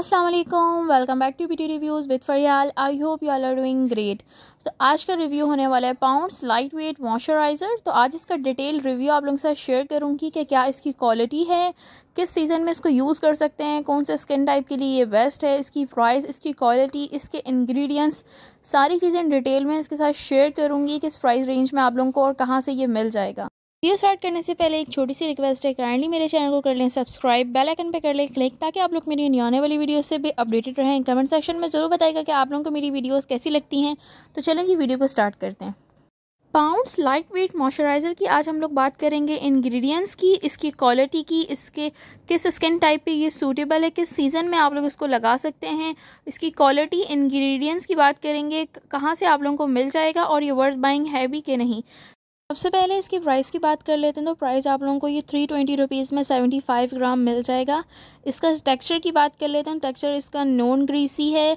Aslam welcome back to P T reviews with Fariyal I hope you all are doing great तो आज का review होने वाला है पाउंड्स लाइट वेट मॉइस्चराइज़र तो आज इसका डिटेल रिव्यू आप लोगों के साथ शेयर करूँगी कि क्या इसकी क्वालिटी है किस सीज़न में इसको यूज़ कर सकते हैं कौन से स्किन टाइप के लिए ये बेस्ट है इसकी प्राइस इसकी क्वालिटी इसके इंग्रेडिएंट्स सारी चीज़ें डिटेल में इसके साथ शेयर करूँगी किस प्राइस रेंज में आप लोगों को और कहाँ से ये मिल जाएगा वीडियो स्टार्ट करने से पहले एक छोटी सी रिक्वेस्ट है काइंडली मेरे चैनल को कर लें सब्सक्राइब बेल आइकन पे कर लें क्लिक ताकि आप लोग मेरी न्यू आने वाली वीडियो से भी अपडेटेड रहें कमेंट सेक्शन में ज़रूर बताएगा कि आप लोगों को मेरी वीडियोस कैसी लगती हैं तो चलें जी वीडियो को स्टार्ट करते हैं पाउंड्स लाइट वेट मॉइस्चराइज़र की आज हम लोग बात करेंगे इंग्रेडिएंट्स की इसकी क्वालिटी की इसके किस स्किन टाइप पे ये सूटेबल है किस सीज़न में आप लोग इसको लगा सकते हैं इसकी क्वालिटी इंग्रेडिएंट्स की बात करेंगे कहाँ से आप लोगों को मिल जाएगा और ये वर्थ बाइंग है भी कि नहीं सबसे पहले इसकी प्राइस की बात कर लेते हैं तो प्राइस आप लोगों को ये थ्री ट्वेंटी रुपीज़ में सेवेंटी फाइव ग्राम मिल जाएगा इसका टेक्सचर की बात कर लेते हैं टेक्सचर इसका नॉन ग्रीसी है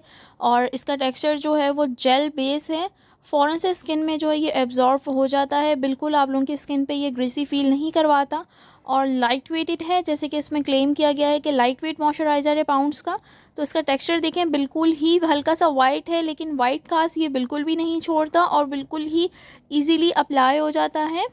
और इसका टेक्सचर जो है वो जेल बेस है फ़ौरन से स्किन में जो है ये एब्ज़ॉर्ब हो जाता है बिल्कुल आप लोगों की स्किन पे ये ग्रीसी फील नहीं करवाता और लाइट वेटेड है जैसे कि इसमें क्लेम किया गया है कि लाइट वेट मॉइस्चराइज़र है पाउंड्स का तो इसका टेक्सचर देखें बिल्कुल ही हल्का सा वाइट है लेकिन वाइट कास्ट ये बिल्कुल भी नहीं छोड़ता और बिल्कुल ही ईजीली अप्लाई हो जाता है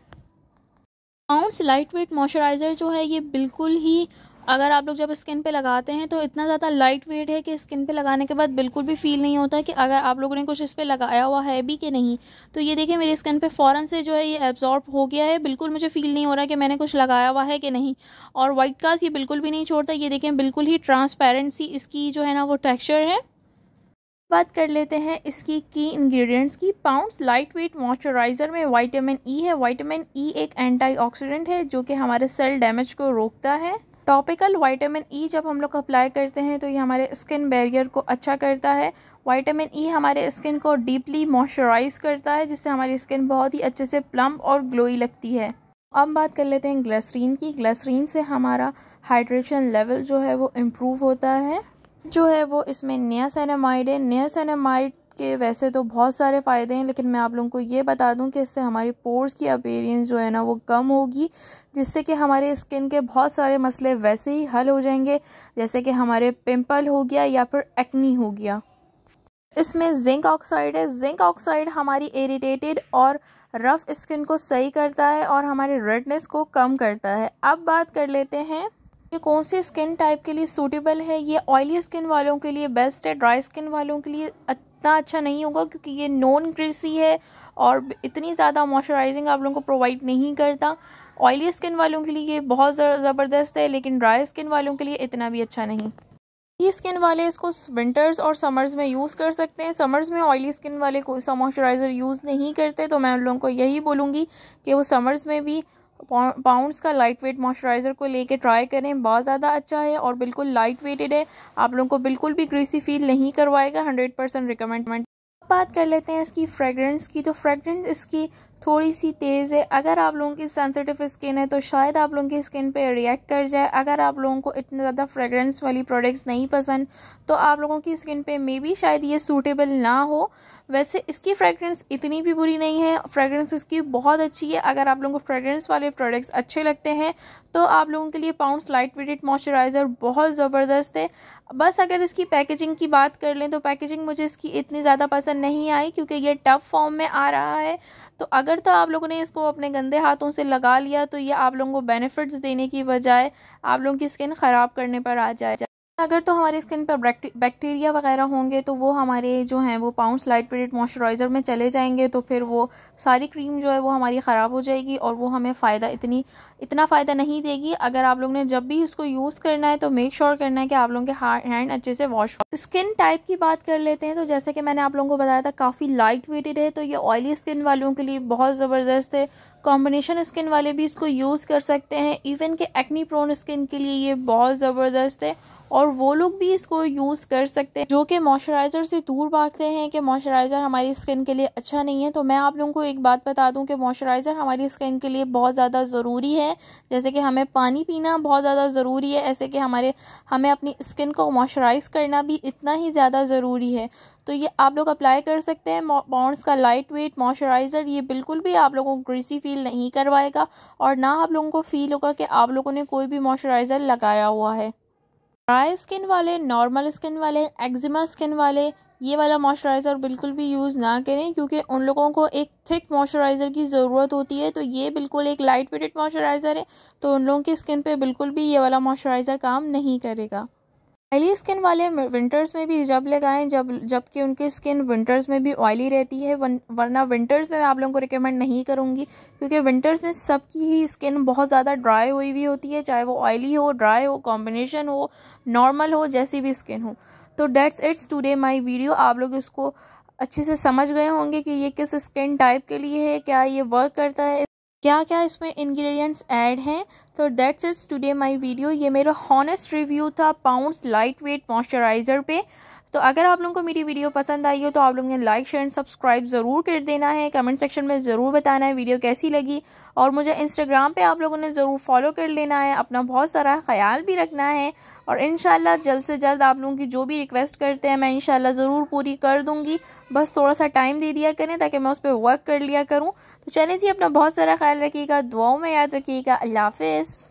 पाउंड्स लाइट वेट मॉइस्चराइज़र जो है ये बिल्कुल ही अगर आप लोग जब स्किन पे लगाते हैं तो इतना ज़्यादा लाइट वेट है कि स्किन पे लगाने के बाद बिल्कुल भी फील नहीं होता कि अगर आप लोगों ने कुछ इस पर लगाया हुआ है भी कि नहीं तो ये देखिए मेरी स्किन पे फ़ौरन से जो है ये एब्जॉर्ब हो गया है बिल्कुल मुझे फ़ील नहीं हो रहा कि मैंने कुछ लगाया हुआ है कि नहीं और वाइट कास्ट ये बिल्कुल भी नहीं छोड़ता ये देखें बिल्कुल ही ट्रांसपेरेंसी इसकी जो है ना वो टेक्स्चर है बात कर लेते हैं इसकी की इंग्रेडिएंट्स की पाउंड्स लाइट वेट मॉइस्चराइज़र में वाइटामिन ई e है विटामिन ई e एक एंटीऑक्सीडेंट है जो कि हमारे सेल डैमेज को रोकता है टॉपिकल वाइटामिन ई जब हम लोग अप्लाई करते हैं तो ये हमारे स्किन बैरियर को अच्छा करता है वाइटामिन ई e हमारे स्किन को डीपली मॉइस्चराइज करता है जिससे हमारी स्किन बहुत ही अच्छे से प्लम्प और ग्लोई लगती है अब बात कर लेते हैं ग्लिसरीन की ग्लसरीन से हमारा हाइड्रेशन लेवल जो है वो इम्प्रूव होता है जो है वो इसमें नियासेनामाइड है नियासेनामाइड इसके वैसे तो बहुत सारे फ़ायदे हैं लेकिन मैं आप लोगों को ये बता दूं कि इससे हमारी पोर्स की अपेरियंस जो है ना वो कम होगी जिससे कि हमारे स्किन के बहुत सारे मसले वैसे ही हल हो जाएंगे जैसे कि हमारे पिम्पल हो गया या फिर एक्नी हो गया इसमें जिंक ऑक्साइड है जिंक ऑक्साइड हमारी इरीटेटेड और रफ़ स्किन को सही करता है और हमारे रेडनेस को कम करता है अब बात कर लेते हैं ये कौन सी स्किन टाइप के लिए सूटेबल है ये ऑयली स्किन वालों के लिए बेस्ट है ड्राई स्किन वालों के लिए इतना अच्छा नहीं होगा क्योंकि ये नॉन ग्रीसी है और इतनी ज़्यादा मॉइस्चराइजिंग आप लोगों को प्रोवाइड नहीं करता ऑयली स्किन वालों के लिए ये बहुत ज़बरदस्त है लेकिन ड्राई स्किन वालों के लिए इतना भी अच्छा नहीं ऑयली स्किन वाले इसको विंटर्स और समर्स में यूज़ कर सकते हैं समर्स में ऑयली स्किन वाले कोई सा मॉइस्चराइज़र यूज़ नहीं करते तो मैं उन लोगों को यही बोलूँगी कि वो समर्स में भी पाउंड्स का लाइट वेट मॉइस्चराइज़र को लेके ट्राई करें बहुत ज़्यादा अच्छा है और बिल्कुल लाइट वेटेड है आप लोगों को बिल्कुल भी ग्रीसी फील नहीं करवाएगा हंड्रेड परसेंट रिकमेंडमेंट बात कर लेते हैं इसकी फ्रेगरेंस की तो फ्रेगरेंस इसकी थोड़ी सी तेज़ है अगर आप लोगों की सेंसिटिव स्किन है तो शायद आप लोगों की स्किन पे रिएक्ट कर जाए अगर आप लोगों को इतने ज़्यादा फ्रेगरेंस वाली प्रोडक्ट्स नहीं पसंद तो आप लोगों की स्किन पे मे बी शायद ये सूटेबल ना हो वैसे इसकी फ्रेगरेंस इतनी भी बुरी नहीं है फ्रेगरेंस इसकी बहुत अच्छी है अगर आप लोगों को फ्रेगरेंस वाले प्रोडक्ट्स अच्छे लगते हैं तो आप लोगों के लिए पाउंड्स लाइट वेटेड मॉइस्चराइज़र बहुत ज़बरदस्त है बस अगर इसकी पैकेजिंग की बात कर लें तो पैकेजिंग मुझे इसकी इतनी ज़्यादा पसंद नहीं आई क्योंकि ये टफ फॉर्म में आ रहा है तो अगर अगर तो आप लोगों ने इसको अपने गंदे हाथों से लगा लिया तो ये आप लोगों को बेनिफिट्स देने की बजाय आप लोगों की स्किन ख़राब करने पर आ जाए अगर तो हमारे स्किन पर बैक्टीरिया वगैरह होंगे तो वो हमारे जो हैं वो पाउंड्स लाइट पीरियड मॉइस्चराइज़र में चले जाएंगे तो फिर वो सारी क्रीम जो है वो हमारी ख़राब हो जाएगी और वो हमें फ़ायदा इतनी इतना फ़ायदा नहीं देगी अगर आप लोग ने जब भी उसको यूज़ करना है तो मेक श्योर sure करना है कि आप लोगों के हैंड अच्छे से वॉश हो स्किन टाइप की बात कर लेते हैं तो जैसे कि मैंने आप लोगों को बताया था काफ़ी लाइट वेटेड है तो ये ऑयली स्किन वालों के लिए बहुत ज़बरदस्त है कॉम्बिनेशन स्किन वाले भी इसको यूज़ कर सकते हैं इवन के एक्नी प्रोन स्किन के लिए ये बहुत ज़बरदस्त है और वो लोग भी इसको यूज़ कर सकते हैं जो कि मॉइस्चराइज़र से दूर भागते हैं कि मॉइस्चराइज़र हमारी स्किन के लिए अच्छा नहीं है तो मैं आप लोगों को एक बात बता दूं कि मॉइस्चराइज़र हमारी स्किन के लिए बहुत ज़्यादा ज़रूरी है जैसे कि हमें पानी पीना बहुत ज़्यादा ज़रूरी है ऐसे कि हमारे हमें अपनी स्किन को मॉइस्चराइज़ करना भी इतना ही ज़्यादा ज़रूरी है तो ये आप लोग अप्लाई कर सकते हैं बॉन्ड्स का लाइट वेट मॉइस्चराइज़र ये बिल्कुल भी आप लोगों को ग्रीसी फील नहीं करवाएगा और ना आप लोगों को फील होगा कि आप लोगों ने कोई भी मॉइस्चराइज़र लगाया हुआ है ड्राई स्किन वाले नॉर्मल स्किन वाले एक्जिमा स्किन वाले ये वाला मॉइस्चराइज़र बिल्कुल भी यूज़ ना करें क्योंकि उन लोगों को एक थिक मॉइस्चराइज़र की ज़रूरत होती है तो ये बिल्कुल एक लाइट वेटेड मॉइस्चराइज़र है तो उन लोगों की स्किन पे बिल्कुल भी ये वाला मॉइस्चराइज़र काम नहीं करेगा ऑयली स्किन वाले विंटर्स में भी जब लगाएं जब जबकि उनकी स्किन विंटर्स में भी ऑयली रहती है वरना विंटर्स में मैं आप लोगों को रिकमेंड नहीं करूँगी क्योंकि विंटर्स में सबकी ही स्किन बहुत ज़्यादा ड्राई हुई हुई होती है चाहे वो ऑयली हो ड्राई हो कॉम्बिनेशन हो नॉर्मल हो जैसी भी स्किन हो तो that's it's today my video आप लोग इसको अच्छे से समझ गए होंगे कि ये किस स्किन टाइप के लिए है क्या ये वर्क करता है क्या क्या इसमें इंग्रेडिएंट्स ऐड हैं तो that's is today my video ये मेरा हॉनेस्ट रिव्यू था पाउंड्स लाइट वेट मॉइस्चराइज़र पे तो अगर आप लोगों को मेरी वीडियो पसंद आई हो तो आप लोगों ने लाइक शेयर एंड सब्सक्राइब ज़रूर कर देना है कमेंट सेक्शन में ज़रूर बताना है वीडियो कैसी लगी और मुझे इंस्टाग्राम पर आप लोगों ने ज़रूर फॉलो कर लेना है अपना बहुत सारा ख्याल भी रखना है और इन जल्द से जल्द आप लोगों की जो भी रिक्वेस्ट करते हैं मैं इन ज़रूर पूरी कर दूँगी बस थोड़ा सा टाइम दे दिया करें ताकि मैं उस पर वर्क कर लिया करूँ तो चलें जी अपना बहुत सारा ख्याल रखिएगा दुआओं में याद रखिएगा अल्लाह हाफिज़